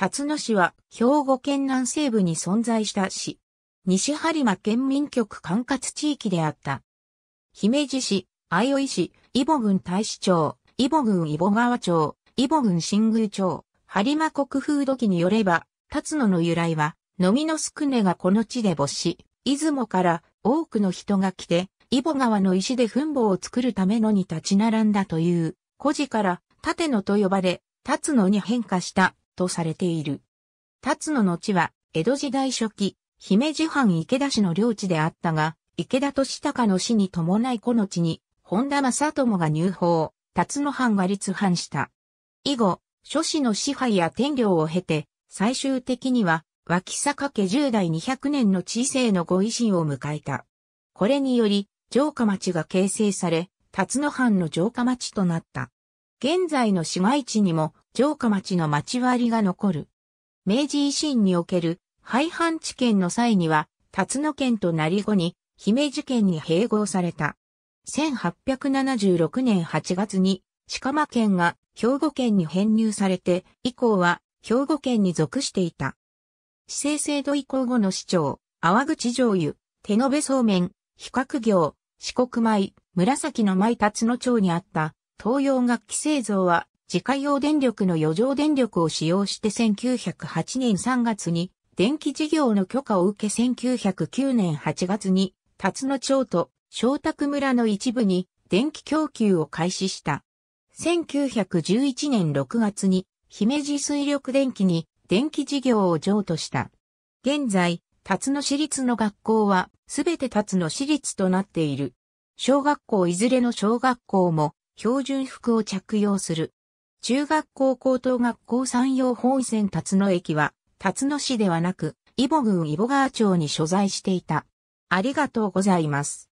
辰野市は兵庫県南西部に存在した市。西播磨県民局管轄地域であった。姫路市、相生市、伊保郡大使町、伊保郡伊保川町、伊保郡新宮町、播磨国風土記によれば、辰野の由来は、のみのすくねがこの地で没し、出雲から多くの人が来て、伊保川の石で墳墓を作るためのに立ち並んだという、古事から、盾野と呼ばれ、辰野に変化したとされている。辰野の地は、江戸時代初期、姫路藩池田市の領地であったが、池田利高の死に伴いこの地に、本田正友が入法、辰野藩が立藩した。以後、諸市の支配や天領を経て、最終的には、脇坂家10代200年の知性のご維新を迎えた。これにより、城下町が形成され、辰野藩の城下町となった。現在の市街地にも城下町の町割りが残る。明治維新における廃藩置県の際には、辰野県と成後に姫路県に併合された。1876年8月に鹿間県が兵庫県に編入されて、以降は兵庫県に属していた。市政制度移行後の市長、淡口醤油、手延べそうめん、比較業、四国米、紫の米辰野町にあった東洋楽器製造は自家用電力の余剰電力を使用して1908年3月に電気事業の許可を受け1909年8月に辰野町と小沢村の一部に電気供給を開始した。1911年6月に姫路水力電気に電気事業を譲渡した。現在、辰野市立の学校はすべて辰野市立となっている。小学校いずれの小学校も標準服を着用する。中学校高等学校山陽本線辰野駅は、辰野市ではなく、イボ郡イボ川町に所在していた。ありがとうございます。